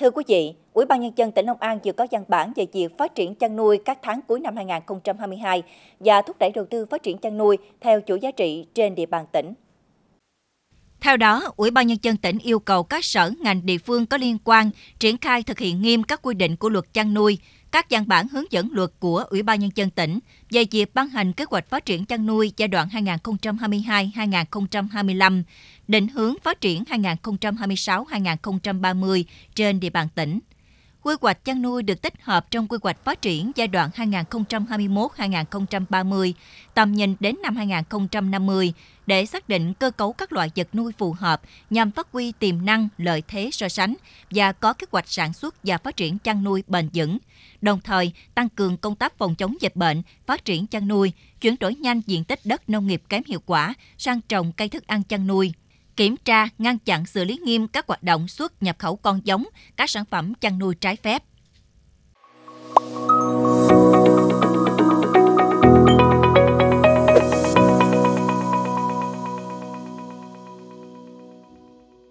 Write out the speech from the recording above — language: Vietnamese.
Thưa quý vị, Ủy ban Nhân dân tỉnh Long An vừa có văn bản về việc phát triển chăn nuôi các tháng cuối năm 2022 và thúc đẩy đầu tư phát triển chăn nuôi theo chủ giá trị trên địa bàn tỉnh. Theo đó, Ủy ban Nhân dân tỉnh yêu cầu các sở ngành địa phương có liên quan triển khai thực hiện nghiêm các quy định của luật chăn nuôi, các văn bản hướng dẫn luật của Ủy ban Nhân dân tỉnh về việc ban hành kế hoạch phát triển chăn nuôi giai đoạn 2022-2025, định hướng phát triển 2026-2030 trên địa bàn tỉnh quy hoạch chăn nuôi được tích hợp trong quy hoạch phát triển giai đoạn 2021-2030, tầm nhìn đến năm 2050 để xác định cơ cấu các loại vật nuôi phù hợp nhằm phát huy tiềm năng, lợi thế so sánh và có kế hoạch sản xuất và phát triển chăn nuôi bền vững, đồng thời tăng cường công tác phòng chống dịch bệnh, phát triển chăn nuôi, chuyển đổi nhanh diện tích đất nông nghiệp kém hiệu quả sang trồng cây thức ăn chăn nuôi, kiểm tra, ngăn chặn xử lý nghiêm các hoạt động xuất nhập khẩu con giống, các sản phẩm chăn nuôi trái phép.